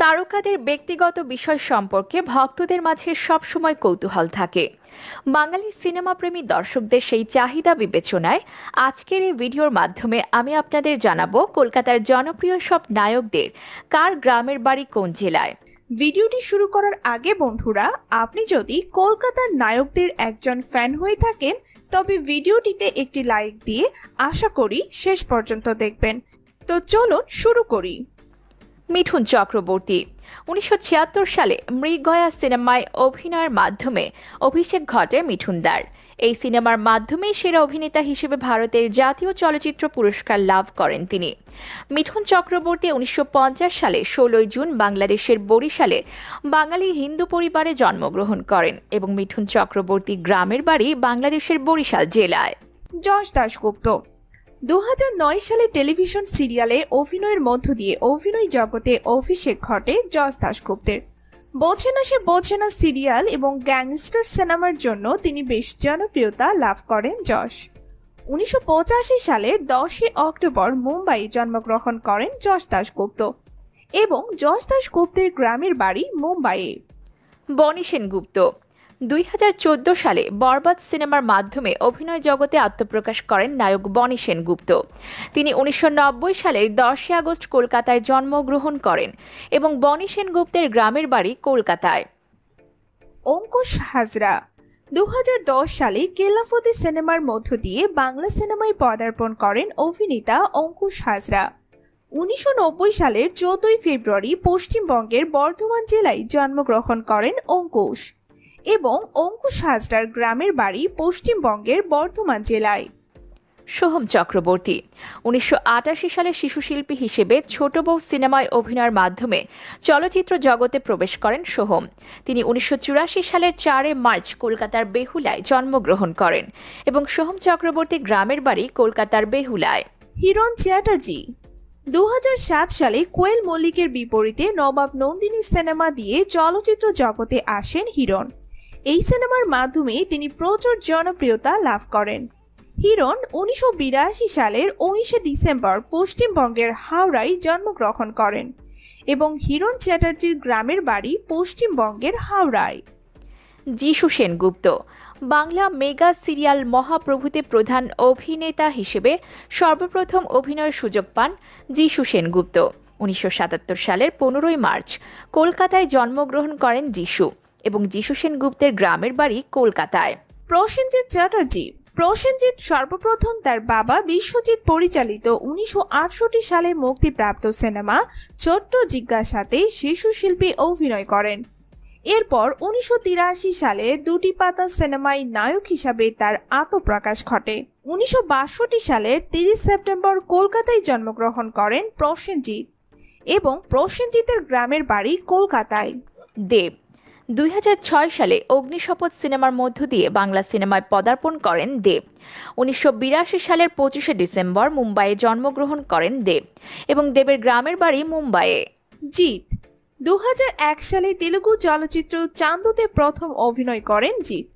তারকাদের ব্যক্তিগত বিষয় সম্পর্কে ভক্তদের মাঝে সবসময় কৌতূহল থাকে বাঙালি সিনেমাপ্রেমী দর্শকদের সেই চাহিদা বিবেচনায় আজকের এই ভিডিওর মাধ্যমে আমি আপনাদের জানাবো কলকাতার জনপ্রিয় সব নায়কদের কার গ্রামের বাড়ি কোন জেলায় ভিডিওটি শুরু করার আগে বন্ধুরা আপনি যদি কলকাতার নায়কদের একজন ফ্যান হয়ে থাকেন তবে ভিডিওটিতে একটি লাইক দিয়ে আশা করি শেষ পর্যন্ত দেখবেন তো চলুন শুরু করি মিঠুন চক্রবর্তী উনিশশো সালে মৃগয়া সিনেমায় অভিনয়ের মাধ্যমে অভিষেক ঘটে মিঠুন দার এই সিনেমার মাধ্যমে সেরা অভিনেতা হিসেবে ভারতের জাতীয় চলচ্চিত্র পুরস্কার লাভ করেন তিনি মিঠুন চক্রবর্তী উনিশশো সালে ষোলোই জুন বাংলাদেশের বরিশালে বাঙালি হিন্দু পরিবারে জন্মগ্রহণ করেন এবং মিঠুন চক্রবর্তী গ্রামের বাড়ি বাংলাদেশের বরিশাল জেলায় যশ দাশগুপ্ত দু সালে টেলিভিশন সিরিয়ালে অভিনয়ের মধ্য দিয়ে অভিনয় জগতে অভিষেক ঘটে যশ দাসগুপ্তের বোঝে না সে বোঝে না সিরিয়াল এবং গ্যাংস্টার সিনেমার জন্য তিনি বেশ জনপ্রিয়তা লাভ করেন যশ উনিশশো সালে দশই অক্টোবর মুম্বাইয়ে জন্মগ্রহণ করেন যশ দাসগুপ্ত এবং যশ দাসগুপ্তের গ্রামের বাড়ি মুম্বাইয়ে বনি সেনগুপ্ত দুই সালে বরবাদ সিনেমার মাধ্যমে অভিনয় জগতে আত্মপ্রকাশ করেন নায়ক বনি সেনগুপ্ত তিনি উনিশশো সালের দশই আগস্ট কলকাতায় জন্মগ্রহণ করেন এবং বনি সেনগুপ্তের গ্রামের বাড়ি কলকাতায় অঙ্কুশ হাজরা দু সালে কেলাফতি সিনেমার মধ্য দিয়ে বাংলা সিনেমায় পদার্পণ করেন অভিনেতা অঙ্কুশ হাজরা উনিশশো সালের চোদ্দই ফেব্রুয়ারি পশ্চিমবঙ্গের বর্ধমান জেলায় জন্মগ্রহণ করেন অঙ্কুশ এবং অঙ্কুশ হাজরার গ্রামের বাড়ি পশ্চিমবঙ্গের বর্ধমান জেলায় সোহম চক্রবর্তী উনিশশো সালে শিশুশিল্পী হিসেবে ছোট বউ সিনেমায় অভিনয়ের মাধ্যমে চলচ্চিত্র জগতে প্রবেশ করেন সোহম তিনি উনিশশো সালের চারে মার্চ কলকাতার বেহুলায় জন্মগ্রহণ করেন এবং সোহম চক্রবর্তী গ্রামের বাড়ি কলকাতার বেহুলায় হিরণ চ্যাটার্জি দু সালে কোয়েল মল্লিকের বিপরীতে নবাব নন্দিনী সিনেমা দিয়ে চলচ্চিত্র জগতে আসেন হিরণ এই সিনেমার মাধ্যমে তিনি প্রচুর জনপ্রিয়তা লাভ করেন হিরণ উনিশশো সালের উনিশে ডিসেম্বর পশ্চিমবঙ্গের হাওড়ায় জন্মগ্রহণ করেন এবং হিরণ চ্যাটার্জির গ্রামের বাড়ি পশ্চিমবঙ্গের হাওড়ায় যিশু সেনগুপ্ত বাংলা মেগা সিরিয়াল মহাপ্রভুতে প্রধান অভিনেতা হিসেবে সর্বপ্রথম অভিনয়ের সুযোগ পান যিশু সেনগুপ্ত উনিশশো সালের পনেরোই মার্চ কলকাতায় জন্মগ্রহণ করেন যিশু এবং যিশু সেনগুপ্তের গ্রামের বাড়ি কলকাতায় প্রসেনজিৎ চ্যাটার্জি প্রসেনজিৎ সর্বপ্রথম তার বাবা বিশ্বজিৎ পরিচালিত উনিশশো সালে মুক্তিপ্রাপ্ত সিনেমা ছোট্ট জিজ্ঞাসাতে শিশু শিল্পী অভিনয় করেন এরপর উনিশশো সালে দুটি পাতা সিনেমায় নায়ক হিসাবে তার আত্মপ্রকাশ ঘটে উনিশশো সালের তিরিশ সেপ্টেম্বর কলকাতায় জন্মগ্রহণ করেন প্রসেনজিৎ এবং প্রসেনজিতের গ্রামের বাড়ি কলকাতায় দেব দুই সালে অগ্নিশপথ সিনেমার মধ্য দিয়ে বাংলা সিনেমায় পদার্পণ করেন দেব উনিশশো সালের পঁচিশে ডিসেম্বর মুম্বাইয়ে জন্মগ্রহণ করেন দেব এবং দেবের গ্রামের বাড়ি মুম্বাইয়ে জিৎ দু সালে তেলুগু চলচ্চিত্র চান্দুতে প্রথম অভিনয় করেন জিৎ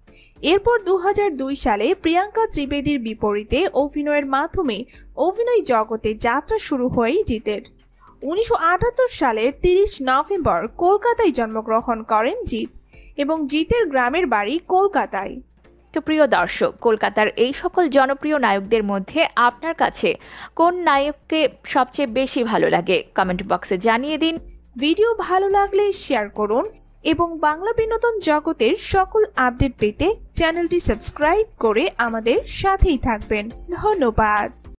এরপর দু সালে প্রিয়াঙ্কা ত্রিবেদীর বিপরীতে অভিনয়ের মাধ্যমে অভিনয় জগতে যাত্রা শুরু হয় জিতের উনিশশো সালের তিরিশ নভেম্বর কলকাতায় জন্মগ্রহণ করেন জিৎ এবং জিতের গ্রামের বাড়ি কলকাতায় তো প্রিয় দর্শক কলকাতার এই সকল জনপ্রিয় নায়কদের মধ্যে আপনার কাছে কোন নায়ককে সবচেয়ে বেশি ভালো লাগে কমেন্ট বক্সে জানিয়ে দিন ভিডিও ভালো লাগলে শেয়ার করুন এবং বাংলা বিনোদন জগতের সকল আপডেট পেতে চ্যানেলটি সাবস্ক্রাইব করে আমাদের সাথেই থাকবেন ধন্যবাদ